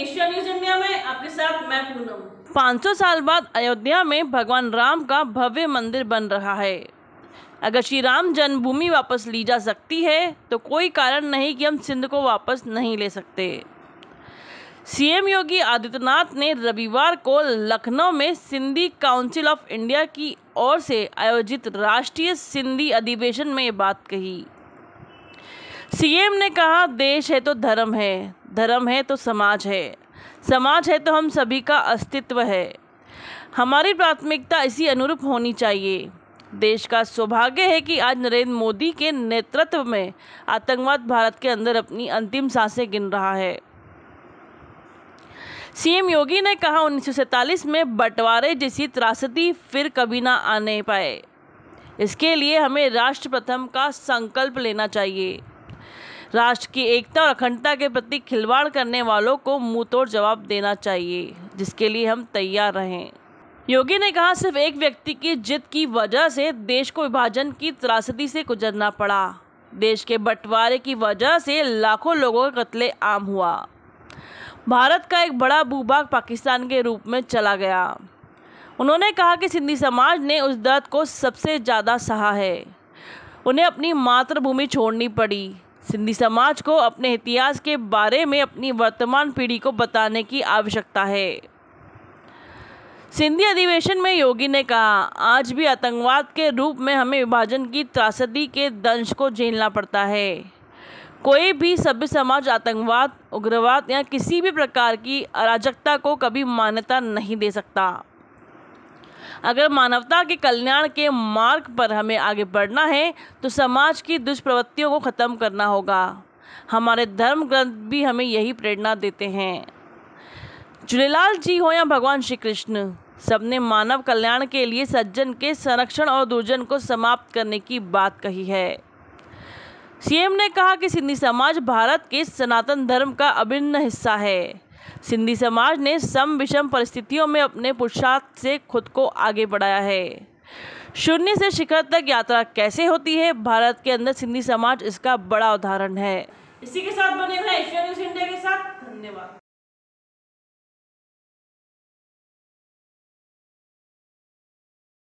Asia news India में आपके साथ मैं पूनम 500 साल बाद अयोध्या में भगवान राम का भव्य मंदिर बन रहा है अगर श्री राम जन्मभूमि वापस ली जा सकती है तो कोई कारण नहीं कि हम सिंध को वापस नहीं ले सकते सीएम योगी आदित्यनाथ ने रविवार को लखनऊ में सिंधी काउंसिल ऑफ इंडिया की ओर से आयोजित राष्ट्रीय सिंधी अधिवेशन में ये बात कही सीएम ने कहा देश है तो धर्म है धर्म है तो समाज है समाज है तो हम सभी का अस्तित्व है हमारी प्राथमिकता इसी अनुरूप होनी चाहिए देश का सौभाग्य है कि आज नरेंद्र मोदी के नेतृत्व में आतंकवाद भारत के अंदर अपनी अंतिम सांसें गिन रहा है सीएम योगी ने कहा उन्नीस में बंटवारे जैसी त्रासदी फिर कभी ना आने पाए इसके लिए हमें राष्ट्र प्रथम का संकल्प लेना चाहिए राष्ट्र की एकता और अखंडता के प्रति खिलवाड़ करने वालों को मुंह तोड़ जवाब देना चाहिए जिसके लिए हम तैयार रहें योगी ने कहा सिर्फ एक व्यक्ति की जिद की वजह से देश को विभाजन की त्रासदी से गुजरना पड़ा देश के बंटवारे की वजह से लाखों लोगों का कत्ले आम हुआ भारत का एक बड़ा भूभाग पाकिस्तान के रूप में चला गया उन्होंने कहा कि सिंधी समाज ने उस दर्द को सबसे ज़्यादा सहा है उन्हें अपनी मातृभूमि छोड़नी पड़ी सिंधी समाज को अपने इतिहास के बारे में अपनी वर्तमान पीढ़ी को बताने की आवश्यकता है सिंधी अधिवेशन में योगी ने कहा आज भी आतंकवाद के रूप में हमें विभाजन की त्रासदी के दंश को झेलना पड़ता है कोई भी सभ्य समाज आतंकवाद उग्रवाद या किसी भी प्रकार की अराजकता को कभी मान्यता नहीं दे सकता अगर मानवता के कल्याण के मार्ग पर हमें आगे बढ़ना है तो समाज की दुष्प्रवृत्तियों को ख़त्म करना होगा हमारे धर्म ग्रंथ भी हमें यही प्रेरणा देते हैं झूलेलाल जी हो या भगवान श्री कृष्ण सबने मानव कल्याण के लिए सज्जन के संरक्षण और दुर्जन को समाप्त करने की बात कही है सीएम ने कहा कि सिंधी समाज भारत के सनातन धर्म का अभिन्न हिस्सा है सिंधी समाज ने सम विषम परिस्थितियों में अपने पुरुषार्थ से खुद को आगे बढ़ाया है शून्य से शिखर तक यात्रा कैसे होती है भारत के अंदर सिंधी समाज इसका बड़ा उदाहरण है इसी के साथ बने रहे एशिया न्यूज इंडिया के साथ धन्यवाद